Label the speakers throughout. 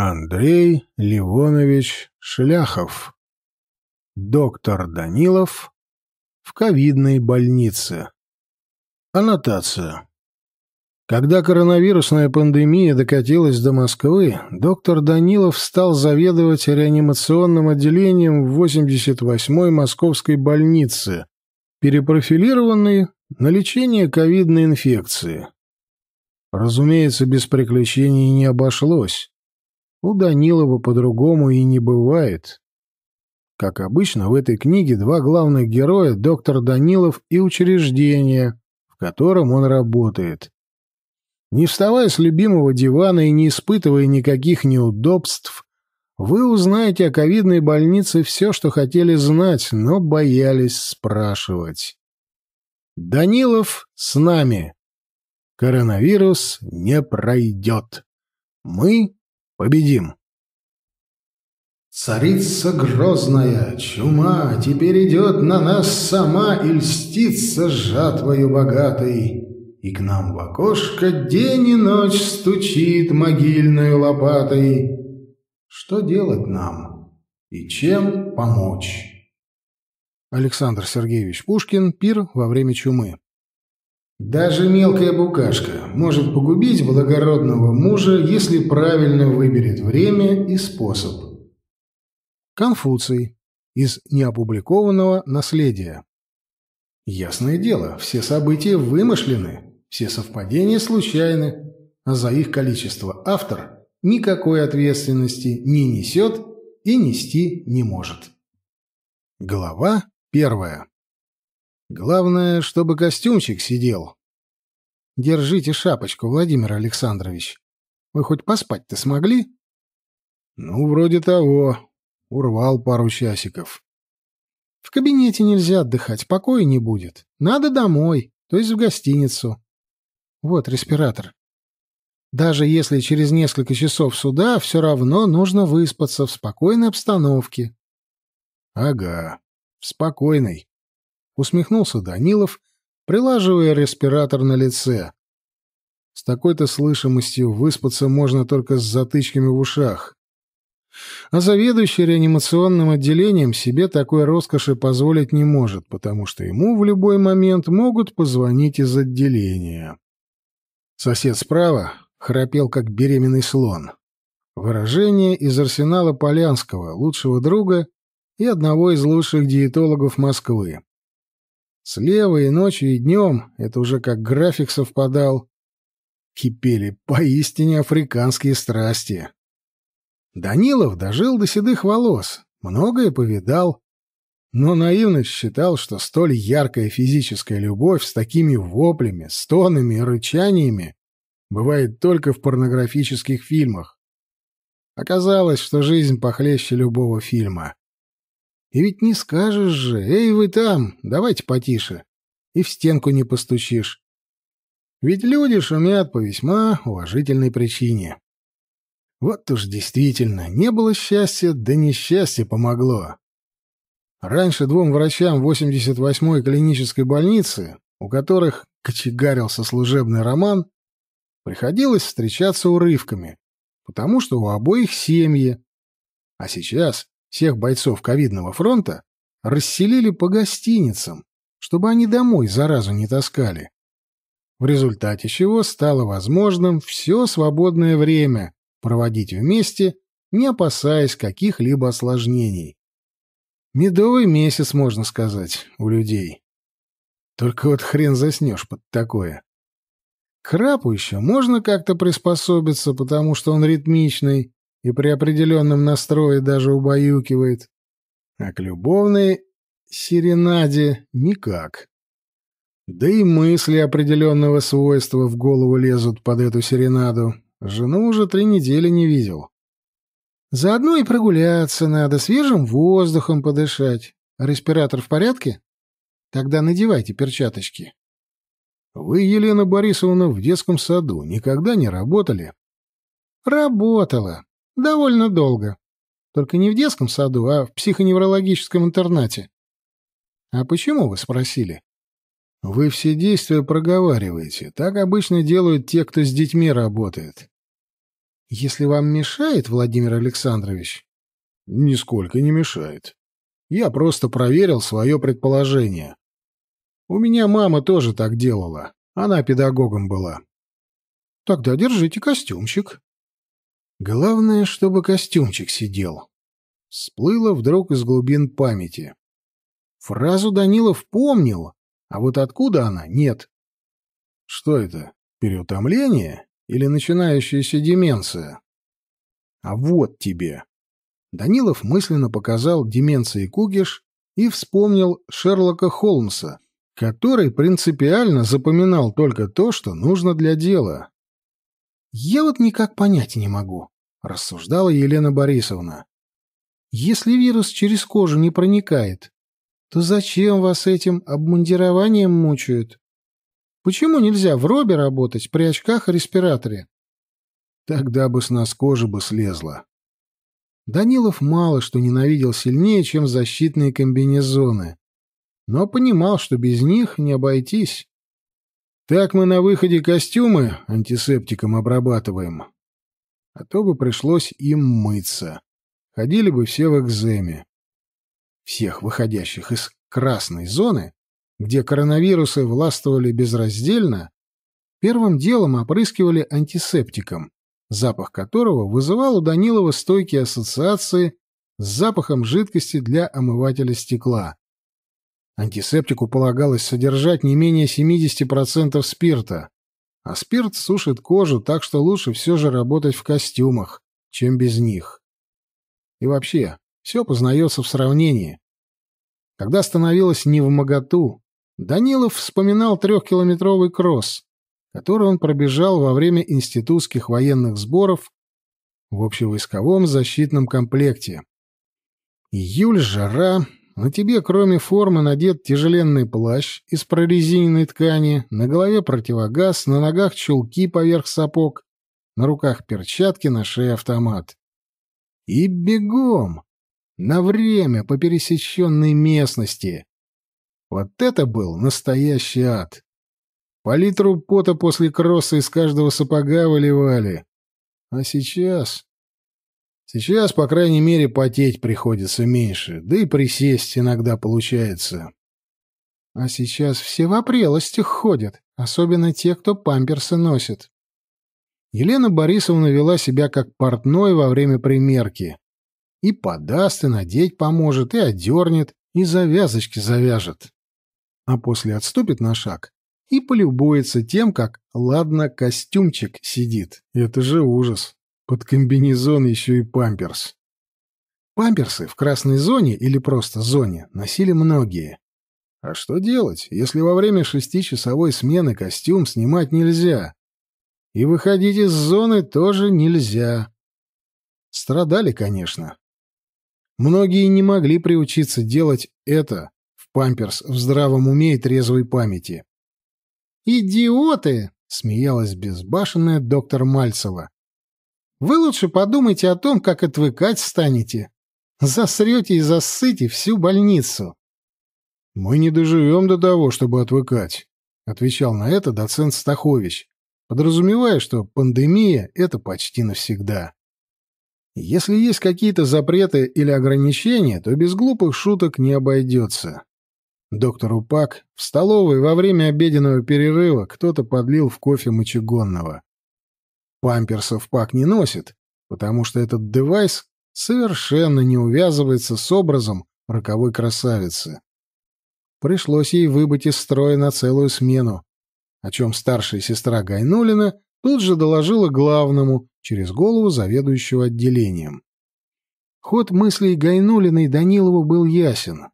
Speaker 1: Андрей Ливонович Шляхов. Доктор Данилов в ковидной больнице. Аннотация. Когда коронавирусная пандемия докатилась до Москвы, доктор Данилов стал заведовать реанимационным отделением в 88-й московской больнице, перепрофилированной на лечение ковидной инфекции. Разумеется, без приключений не обошлось. У Данилова по-другому и не бывает. Как обычно, в этой книге два главных героя — доктор Данилов и учреждение, в котором он работает. Не вставая с любимого дивана и не испытывая никаких неудобств, вы узнаете о ковидной больнице все, что хотели знать, но боялись спрашивать. Данилов с нами. Коронавирус не пройдет. Мы Победим!» «Царица грозная, чума, теперь идет на нас сама и льстится жатвою богатой. И к нам в окошко день и ночь стучит могильной лопатой. Что делать нам и чем помочь?» Александр Сергеевич Пушкин, пир во время чумы. Даже мелкая букашка может погубить благородного мужа, если правильно выберет время и способ. Конфуций. Из неопубликованного наследия. Ясное дело, все события вымышлены, все совпадения случайны, а за их количество автор никакой ответственности не несет и нести не может. Глава первая. Главное, чтобы костюмчик сидел. Держите шапочку, Владимир Александрович. Вы хоть поспать-то смогли? Ну, вроде того. Урвал пару часиков. В кабинете нельзя отдыхать, покоя не будет. Надо домой, то есть в гостиницу. Вот респиратор. Даже если через несколько часов сюда, все равно нужно выспаться в спокойной обстановке. — Ага, в спокойной усмехнулся Данилов, прилаживая респиратор на лице. С такой-то слышимостью выспаться можно только с затычками в ушах. А заведующий реанимационным отделением себе такой роскоши позволить не может, потому что ему в любой момент могут позвонить из отделения. Сосед справа храпел, как беременный слон. Выражение из арсенала Полянского, лучшего друга и одного из лучших диетологов Москвы. Слева и ночью, и днем, это уже как график совпадал, кипели поистине африканские страсти. Данилов дожил до седых волос, многое повидал, но наивно считал, что столь яркая физическая любовь с такими воплями, стонами и рычаниями бывает только в порнографических фильмах. Оказалось, что жизнь похлеще любого фильма. И ведь не скажешь же, эй, вы там, давайте потише. И в стенку не постучишь. Ведь люди шумят по весьма уважительной причине. Вот уж действительно, не было счастья, да несчастье помогло. Раньше двум врачам 88-й клинической больницы, у которых кочегарился служебный роман, приходилось встречаться урывками, потому что у обоих семьи. А сейчас всех бойцов ковидного фронта расселили по гостиницам, чтобы они домой заразу не таскали. В результате чего стало возможным все свободное время проводить вместе, не опасаясь каких-либо осложнений. Медовый месяц, можно сказать, у людей. Только вот хрен заснешь под такое. Крапу еще можно как-то приспособиться, потому что он ритмичный, и при определенном настрое даже убаюкивает, а к любовной серенаде никак. Да и мысли определенного свойства в голову лезут под эту серенаду. Жену уже три недели не видел. Заодно и прогуляться надо, свежим воздухом подышать. Респиратор в порядке? Тогда надевайте перчаточки. Вы, Елена Борисовна, в детском саду никогда не работали? Работала. Довольно долго. Только не в детском саду, а в психоневрологическом интернате. А почему, вы спросили? Вы все действия проговариваете. Так обычно делают те, кто с детьми работает. Если вам мешает, Владимир Александрович? Нисколько не мешает. Я просто проверил свое предположение. У меня мама тоже так делала. Она педагогом была. Тогда держите костюмчик. Главное, чтобы костюмчик сидел. Всплыло вдруг из глубин памяти. Фразу Данилов помнил, а вот откуда она — нет. Что это, переутомление или начинающаяся деменция? А вот тебе. Данилов мысленно показал деменции Кугиш и вспомнил Шерлока Холмса, который принципиально запоминал только то, что нужно для дела. Я вот никак понять не могу, рассуждала Елена Борисовна. Если вирус через кожу не проникает, то зачем вас этим обмундированием мучают? Почему нельзя в робе работать при очках и респираторе? Тогда бы с нас кожа бы слезла. Данилов мало что ненавидел сильнее, чем защитные комбинезоны, но понимал, что без них не обойтись. Так мы на выходе костюмы антисептиком обрабатываем. А то бы пришлось им мыться. Ходили бы все в экземе. Всех выходящих из красной зоны, где коронавирусы властвовали безраздельно, первым делом опрыскивали антисептиком, запах которого вызывал у Данилова стойкие ассоциации с запахом жидкости для омывателя стекла, Антисептику полагалось содержать не менее 70% спирта, а спирт сушит кожу, так что лучше все же работать в костюмах, чем без них. И вообще, все познается в сравнении. Когда становилось не в моготу, Данилов вспоминал трехкилометровый кросс, который он пробежал во время институтских военных сборов в общевойсковом защитном комплекте. Июль, жара, на тебе, кроме формы, надет тяжеленный плащ из прорезиненной ткани, на голове противогаз, на ногах чулки поверх сапог, на руках перчатки, на шее автомат. И бегом! На время по пересеченной местности. Вот это был настоящий ад. По литру пота после кросса из каждого сапога выливали. А сейчас Сейчас, по крайней мере, потеть приходится меньше, да и присесть иногда получается. А сейчас все в опрелостях ходят, особенно те, кто памперсы носит. Елена Борисовна вела себя как портной во время примерки. И подаст, и надеть поможет, и одернет, и завязочки завяжет. А после отступит на шаг и полюбуется тем, как, ладно, костюмчик сидит. Это же ужас. Под комбинезон еще и памперс. Памперсы в красной зоне или просто зоне носили многие. А что делать, если во время шестичасовой смены костюм снимать нельзя? И выходить из зоны тоже нельзя. Страдали, конечно. Многие не могли приучиться делать это в памперс в здравом уме и трезвой памяти. «Идиоты!» — смеялась безбашенная доктор Мальцева. Вы лучше подумайте о том, как отвыкать станете. Засрете и засыте всю больницу. — Мы не доживем до того, чтобы отвыкать, — отвечал на это доцент Стахович, подразумевая, что пандемия — это почти навсегда. Если есть какие-то запреты или ограничения, то без глупых шуток не обойдется. Доктор Упак в столовой во время обеденного перерыва кто-то подлил в кофе мочегонного. Памперсов Пак не носит, потому что этот девайс совершенно не увязывается с образом роковой красавицы. Пришлось ей выбыть из строя на целую смену, о чем старшая сестра Гайнулина тут же доложила главному через голову заведующего отделением. Ход мыслей Гайнулиной Данилову был ясен.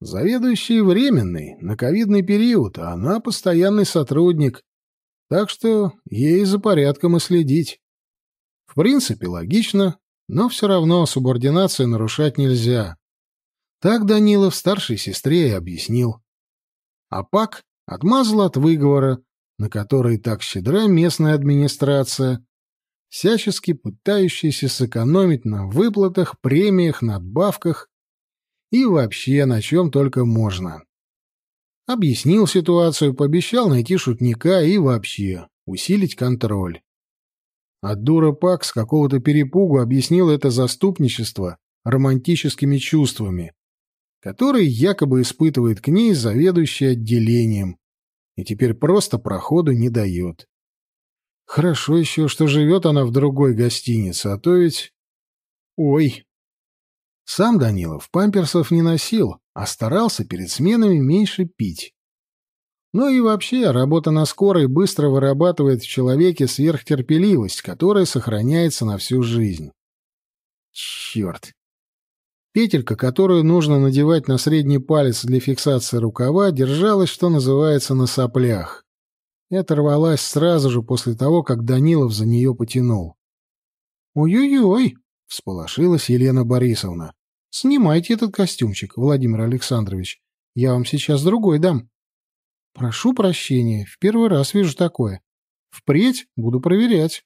Speaker 1: Заведующий временный, на ковидный период, а она постоянный сотрудник, так что ей за порядком и следить. В принципе, логично, но все равно субординацию нарушать нельзя. Так Данилов старшей сестре и объяснил. А Пак отмазал от выговора, на который так щедра местная администрация, всячески пытающаяся сэкономить на выплатах, премиях, надбавках и вообще на чем только можно. Объяснил ситуацию, пообещал найти шутника и вообще усилить контроль. А дура Пак с какого-то перепугу объяснил это заступничество романтическими чувствами, которые якобы испытывает к ней заведующий отделением и теперь просто проходу не дает. Хорошо еще, что живет она в другой гостинице, а то ведь... Ой, сам Данилов памперсов не носил, а старался перед сменами меньше пить. Ну и вообще, работа на скорой быстро вырабатывает в человеке сверхтерпеливость, которая сохраняется на всю жизнь. Черт! Петелька, которую нужно надевать на средний палец для фиксации рукава, держалась, что называется, на соплях. Это рвалась сразу же после того, как Данилов за нее потянул. «Ой-ой-ой!» — всполошилась Елена Борисовна. Снимайте этот костюмчик, Владимир Александрович. Я вам сейчас другой дам. Прошу прощения, в первый раз вижу такое. Впредь буду проверять.